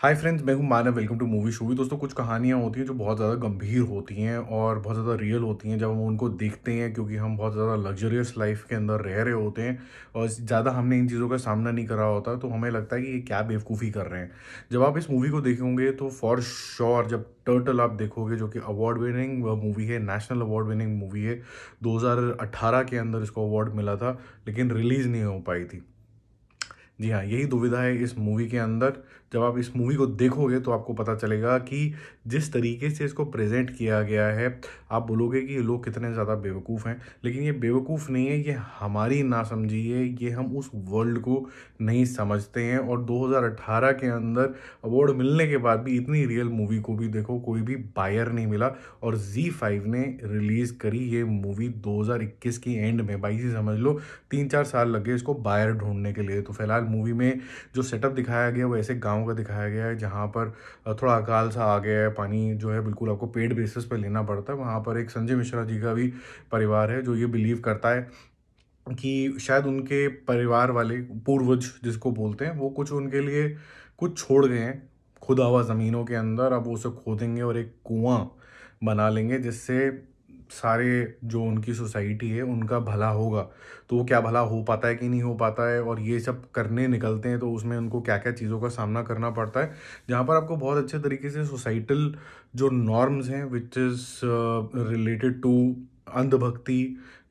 हाय friends मैं हूं Manav welcome to movie shoovy दोस्तों कुछ कहानियां होती हैं जो बहुत ज़्यादा गंभीर होती हैं और बहुत ज़्यादा रियल होती हैं जब हम उनको देखते हैं क्योंकि हम बहुत ज़्यादा लग्जरियस लाइफ के अंदर रह रहे होते हैं और ज़्यादा हमने इन चीज़ों का सामना नहीं करा होता तो हमें लगता है कि ये क्या बेवकूफ़ी कर रहे हैं जब आप इस मूवी को देखेंगे तो फॉर श्योर जब टर्टल आप देखोगे जो कि अवार्ड विनिंग मूवी है नेशनल अवार्ड विनिंग मूवी है दो के अंदर इसको अवार्ड मिला था लेकिन रिलीज़ नहीं हो पाई थी जी हाँ यही दुविधा है इस मूवी के अंदर जब आप इस मूवी को देखोगे तो आपको पता चलेगा कि जिस तरीके से इसको प्रेजेंट किया गया है आप बोलोगे कि ये लोग कितने ज़्यादा बेवकूफ़ हैं लेकिन ये बेवकूफ़ नहीं है ये हमारी ना समझी है ये हम उस वर्ल्ड को नहीं समझते हैं और 2018 के अंदर अवार्ड मिलने के बाद भी इतनी रियल मूवी को भी देखो कोई भी बायर नहीं मिला और जी फाइव ने रिलीज़ करी ये मूवी दो की एंड में बाईस ही समझ लो तीन चार साल लगे इसको बायर ढूंढने के लिए तो फिलहाल मूवी में जो सेटअप दिखाया गया वो ऐसे गाँव गांव का दिखाया गया है जहाँ पर थोड़ा अकाल सा आ गया है पानी जो है बिल्कुल आपको पेड बेसिस पर पे लेना पड़ता है वहाँ पर एक संजय मिश्रा जी का भी परिवार है जो ये बिलीव करता है कि शायद उनके परिवार वाले पूर्वज जिसको बोलते हैं वो कुछ उनके लिए कुछ छोड़ गए हैं खुदा हुआ ज़मीनों के अंदर अब वो उसे खोदेंगे और एक कुआं बना लेंगे जिससे सारे जो उनकी सोसाइटी है उनका भला होगा तो वो क्या भला हो पाता है कि नहीं हो पाता है और ये सब करने निकलते हैं तो उसमें उनको क्या क्या चीज़ों का सामना करना पड़ता है जहाँ पर आपको बहुत अच्छे तरीके से सोसाइटल जो नॉर्म्स हैं विच इज़ रिलेटेड टू अंधभक्ति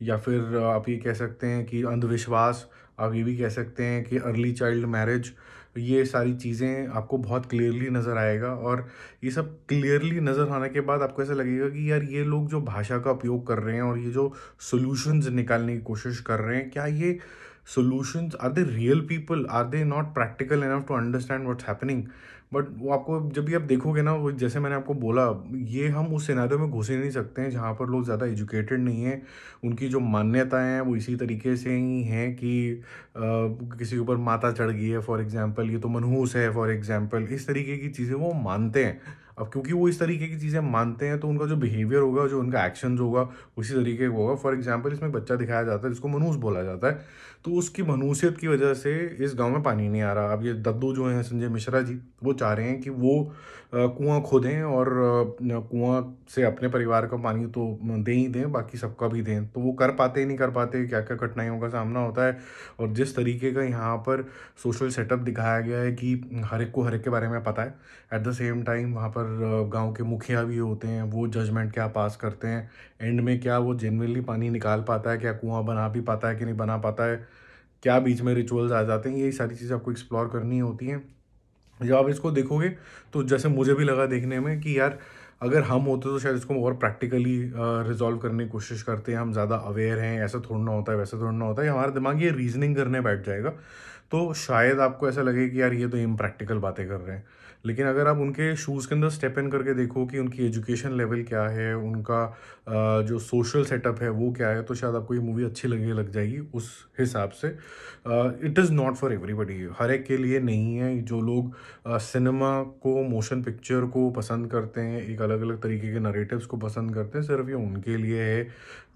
या फिर आप ये कह सकते हैं कि अंधविश्वास आप ये भी कह सकते हैं कि अर्ली चाइल्ड मैरिज ये सारी चीज़ें आपको बहुत क्लियरली नज़र आएगा और ये सब क्लियरली नज़र आने के बाद आपको ऐसा लगेगा कि यार ये लोग जो भाषा का उपयोग कर रहे हैं और ये जो सोल्यूशंस निकालने की कोशिश कर रहे हैं क्या ये solutions are they real people are they not practical enough to understand what's happening but वो आपको जब भी आप देखोगे ना वो जैसे मैंने आपको बोला ये हम उस सिनारियों में घुसे नहीं सकते हैं जहाँ पर लोग ज़्यादा एजुकेटेड नहीं हैं उनकी जो मान्यताएं हैं वो इसी तरीके से ही हैं कि आ, किसी के ऊपर माता चढ़ गई है फॉर एग्ज़ाम्पल ये तो मनहूस है फॉर एग्ज़ाम्पल इस तरीके की चीज़ें वो मानते हैं अब क्योंकि वो इस तरीके की चीज़ें मानते हैं तो उनका जो बिहेवियर होगा जो उनका एक्शन होगा उसी तरीके का होगा फॉर एग्जाम्पल इसमें बच्चा दिखाया जाता है जिसको मनूस बोला जाता है तो उसकी मनूसियत की वजह से इस गाँव में पानी नहीं आ रहा अब ये दद्दू जो हैं संजय मिश्रा जी वो चाह रहे हैं कि वो कुआँ खोदें और कुआँ से अपने परिवार का पानी तो दे ही दें बाकी सबका भी दें तो वो कर पाते ही नहीं कर पाते क्या क्या कठिनाइयों का सामना होता है और जिस तरीके का यहाँ पर सोशल सेटअप दिखाया गया है कि हर एक को हर एक के बारे में पता है एट द सेम टाइम वहाँ पर गांव के मुखिया भी होते हैं वो जजमेंट क्या पास करते हैं एंड में क्या वो जेनवनली पानी निकाल पाता है क्या कुआं बना भी पाता है कि नहीं बना पाता है क्या बीच में रिचुअल्स आ जाते हैं यही सारी चीज़ें आपको एक्सप्लोर करनी होती हैं जब आप इसको देखोगे तो जैसे मुझे भी लगा देखने में कि यार अगर हम होते तो शायद इसको और प्रैक्टिकली रिजॉल्व करने की कोशिश करते हैं हम ज़्यादा अवेयर हैं ऐसा ना होता है वैसा ना होता है हमारा दिमाग ये रीजनिंग करने बैठ जाएगा तो शायद आपको ऐसा लगे कि यार ये तो इम्प्रैक्टिकल बातें कर रहे हैं लेकिन अगर आप उनके शूज़ के अंदर स्टेप इन करके देखो कि उनकी एजुकेशन लेवल क्या है उनका जो सोशल सेटअप है वो क्या है तो शायद आपको ये मूवी अच्छी लगने लग जाएगी उस हिसाब से it is not for everybody हर एक के लिए नहीं है जो लोग सिनेमा को मोशन पिक्चर को पसंद करते हैं एक अलग अलग तरीके के नरेटिव्स को पसंद करते हैं सिर्फ ये उनके लिए है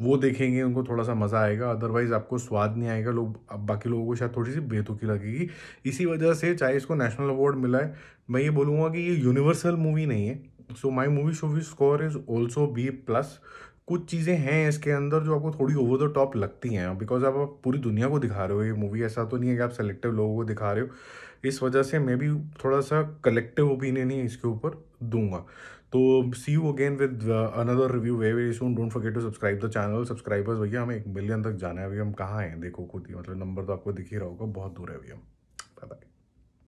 वो देखेंगे उनको थोड़ा सा मज़ा आएगा अदरवाइज़ आपको स्वाद नहीं आएगा लोग बाकी लोगों को शायद थोड़ी सी बेतुकी लगेगी इसी वजह से चाहे इसको नेशनल अवार्ड मिला है मैं ये बोलूँगा कि ये यूनिवर्सल मूवी नहीं है so my movie we score is also B plus कुछ चीज़ें हैं इसके अंदर जो आपको थोड़ी ओवर द टॉप लगती हैं बिकॉज आप पूरी दुनिया को दिखा रहे हो ये मूवी ऐसा तो नहीं है कि आप सेलेक्टिव लोगों को दिखा रहे हो इस वजह से मैं भी थोड़ा सा कलेक्टिव ओपिनियन ही इसके ऊपर दूंगा तो see you again with another review we very soon don't forget to subscribe the channel subscribers भैया हमें एक मिलियन तक जाना है अभी हम कहाँ हैं देखो खुद ही मतलब नंबर तो आपको दिख ही रहा होगा बहुत दूर है अभी हम बाय बाय